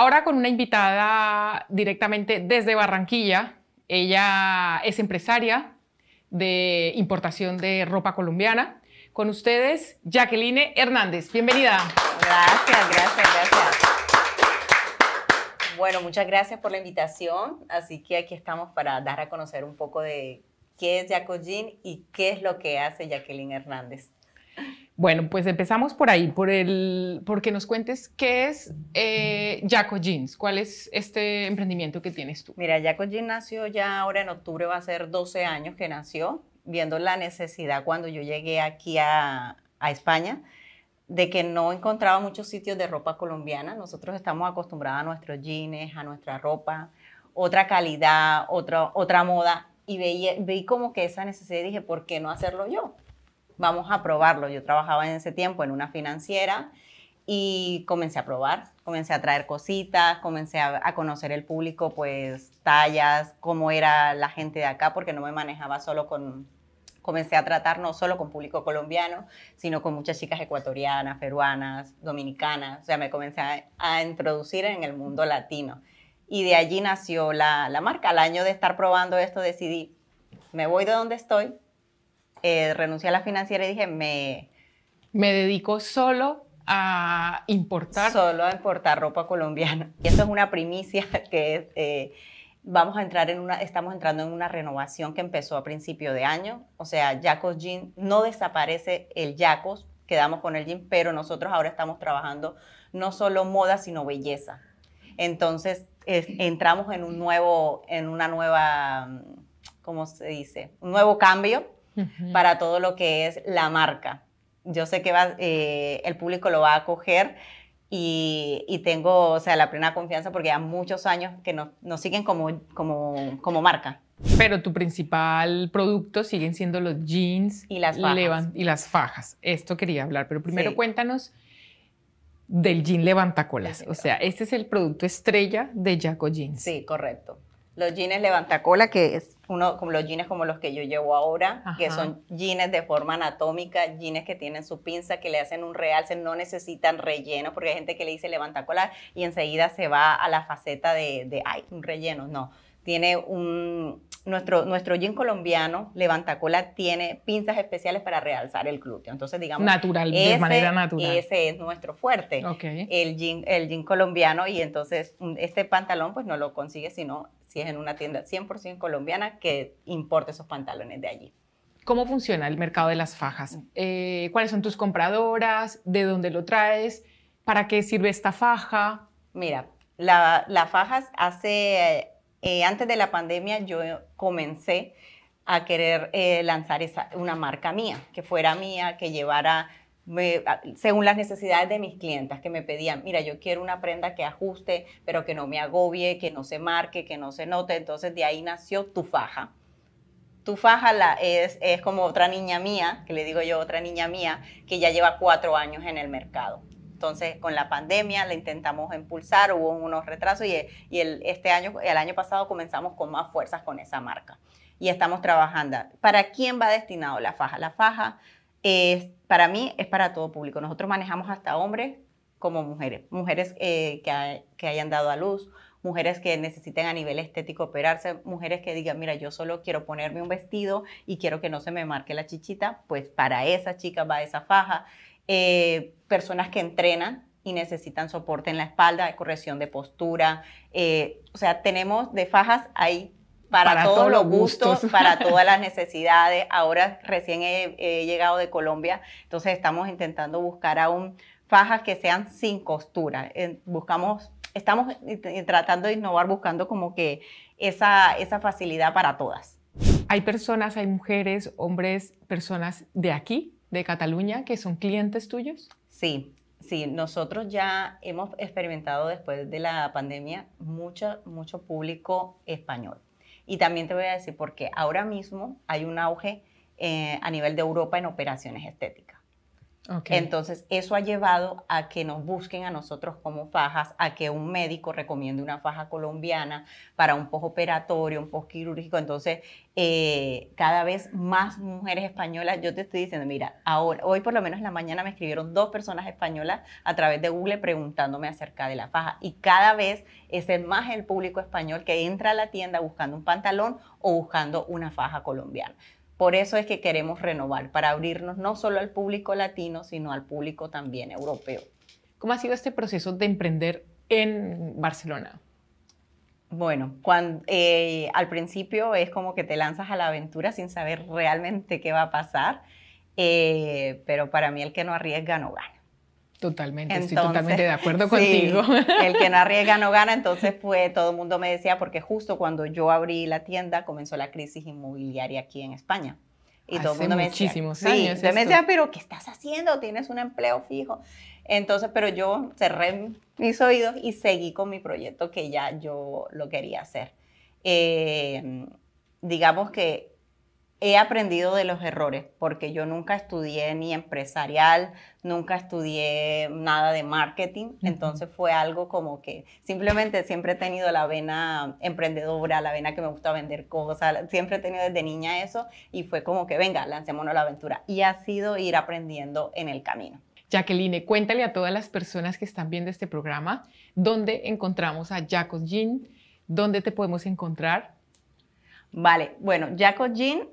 Ahora con una invitada directamente desde Barranquilla. Ella es empresaria de importación de ropa colombiana. Con ustedes, Jacqueline Hernández. Bienvenida. Gracias, gracias, gracias. Bueno, muchas gracias por la invitación. Así que aquí estamos para dar a conocer un poco de qué es Jacqueline y qué es lo que hace Jacqueline Hernández. Bueno, pues empezamos por ahí, por el, porque nos cuentes qué es Jaco eh, Jeans, cuál es este emprendimiento que tienes tú. Mira, Jaco Jeans nació ya ahora en octubre, va a ser 12 años que nació, viendo la necesidad cuando yo llegué aquí a, España de que no encontraba muchos sitios de ropa colombiana. Nosotros estamos acostumbrados a nuestros jeans, a nuestra ropa, otra calidad, otra, otra moda. Y veí como que esa necesidad y dije, ¿por qué no hacerlo yo? vamos a probarlo. Yo trabajaba en ese tiempo en una financiera y comencé a probar, comencé a traer cositas, comencé a, conocer el público, pues tallas, cómo era la gente de acá, porque no me manejaba solo con, comencé a tratar no solo con público colombiano, sino con muchas chicas ecuatorianas, peruanas, dominicanas, o sea, me comencé a, introducir en el mundo latino. Y de allí nació la, la marca. Al año de estar probando esto decidí, me voy de donde estoy, eh, renuncié a la financiera y dije, me... Me dedico solo a importar. Solo a importar ropa colombiana. Y esto es una primicia que eh, vamos a entrar en una, estamos entrando en una renovación que empezó a principio de año. O sea, Jacos Jean, no desaparece el Jacos, quedamos con el jean, pero nosotros ahora estamos trabajando no solo moda, sino belleza. Entonces, entramos en un nuevo, en una nueva, mm, ¿cómo se dice? Un nuevo cambio para todo lo que es la marca. Yo sé que eh, el público lo va a acoger y, tengo, o sea, la plena confianza porque ya muchos años que nos, siguen como, marca. Pero tu principal producto siguen siendo los jeans y las fajas. Y las fajas. Esto quería hablar, pero primero cuéntanos del jean levantacolas. o sea, este es el producto estrella de Jaco Jeans. Sí, correcto. Los jeans levantacola, que es, uno, como los jeans como los que yo llevo ahora, que son jeans de forma anatómica, jeans que tienen su pinza, que le hacen un realce, no necesitan relleno, porque hay gente que le dice levanta cola y enseguida se va a la faceta de, de ay, un relleno, no. Tiene un, nuestro, nuestro jean colombiano, levanta Cola tiene pinzas especiales para realzar el glúteo. Entonces, digamos. Natural, de manera natural. Ese es nuestro fuerte. El, jean, el jean colombiano, y entonces este pantalón, pues no lo consigue sino en una tienda 100% colombiana, que importe esos pantalones de allí. ¿Cómo funciona el mercado de las fajas? Mm. Eh, ¿Cuáles son tus compradoras? ¿De dónde lo traes? ¿Para qué sirve esta faja? Mira, las fajas hace, eh, eh, antes de la pandemia yo comencé a querer lanzar esa, una marca mía, que fuera mía, que llevara Ah, según las necesidades de mis clientas que me pedían, mira, yo quiero una prenda que ajuste, pero que no me agobie, que no se marque, que no se note. Entonces de ahí nació tu faja. Tu faja la, es, como otra niña mía, que le digo yo otra niña mía, que ya lleva cuatro años en el mercado. Entonces, con la pandemia la intentamos impulsar, hubo unos retrasos y, y el, este año, el año pasado comenzamos con más fuerzas con esa marca y estamos trabajando. ¿Para quién va destinado la faja? La faja para mí es para todo público. Nosotros manejamos hasta hombres como mujeres, mujeres eh, que, hayan dado a luz, mujeres que necesiten a nivel estético operarse, mujeres que digan, mira, yo solo quiero ponerme un vestido y quiero que no se me marque la chichita, pues para esa chica va esa faja. Eh, personas que entrenan, y necesitan soporte en la espalda, corrección de postura. Eh, o sea, tenemos de fajas, ahí para, todos, los gustos, para todas las necesidades. Ahora recién he, llegado de Colombia, entonces estamos intentando buscar aún fajas que sean sin costura. Buscamos, estamos tratando de innovar buscando como que esa, esa facilidad para todas. Hay personas, hay mujeres, hombres, personas de aquí, de Cataluña, que son clientes tuyos. Sí, Sí, nosotros ya hemos experimentado después de la pandemia mucho, mucho público español. Y también te voy a decir porque ahora mismo hay un auge eh, a nivel de Europa en operaciones estéticas. Entonces, eso ha llevado a que nos busquen a nosotros como fajas, a que un médico recomiende una faja colombiana para un postoperatorio, un postquirúrgico. Entonces, eh, cada vez más mujeres españolas, yo te estoy diciendo, mira, ahora, hoy por lo menos en la mañana me escribieron dos personas españolas a través de Google preguntándome acerca de la faja. Y cada vez es más el público español que entra a la tienda buscando un pantalón o buscando una faja colombiana. Por eso es que queremos renovar, para abrirnos no solo al público latino, sino al público también europeo. ¿Cómo ha sido este proceso de emprender en Barcelona? Bueno, eh, al principio es como que te lanzas a la aventura sin saber realmente qué va a pasar, eh, pero para mí el que no arriesga no gana. Totalmente, estoy totalmente de acuerdo contigo. el que no arriesga no gana, entonces fue, todo el mundo me decía, porque justo cuando yo abrí la tienda comenzó la crisis inmobiliaria aquí en España. Y todo el mundo me decía, muchísimos sí, años decía, pero ¿qué estás haciendo? ¿Tienes un empleo fijo? Entonces, pero yo cerré mis oídos y seguí con mi proyecto que ya yo lo quería hacer. Eh, digamos que he aprendido de los errores, porque yo nunca estudié ni empresarial, nunca estudié nada de marketing, entonces fue algo como que simplemente siempre he tenido la vena emprendedora, la vena que me gusta vender cosas, siempre he tenido desde niña eso y fue como que venga, lancémonos la aventura y ha sido ir aprendiendo en el camino. Jacqueline, cuéntale a todas las personas que están viendo este programa dónde encontramos a Jaco Jean, dónde te podemos encontrar. Vale, bueno, Jaco Jean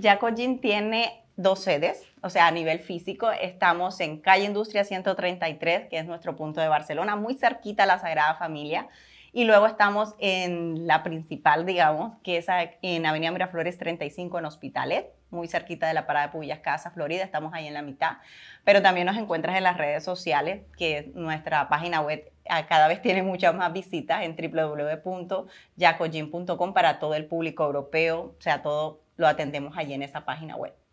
Jacojin tiene dos sedes, o sea, a nivel físico, estamos en Calle Industria 133, que es nuestro punto de Barcelona, muy cerquita a la Sagrada Familia. Y luego estamos en la principal, digamos, que es en Avenida Miraflores 35 en Hospitalet, muy cerquita de la parada de Pubillas Casa, Florida, estamos ahí en la mitad. Pero también nos encuentras en las redes sociales, que nuestra página web ah, cada vez tiene muchas más visitas en www.jacojin.com para todo el público europeo, o sea, todo lo atendemos allí en esa página web.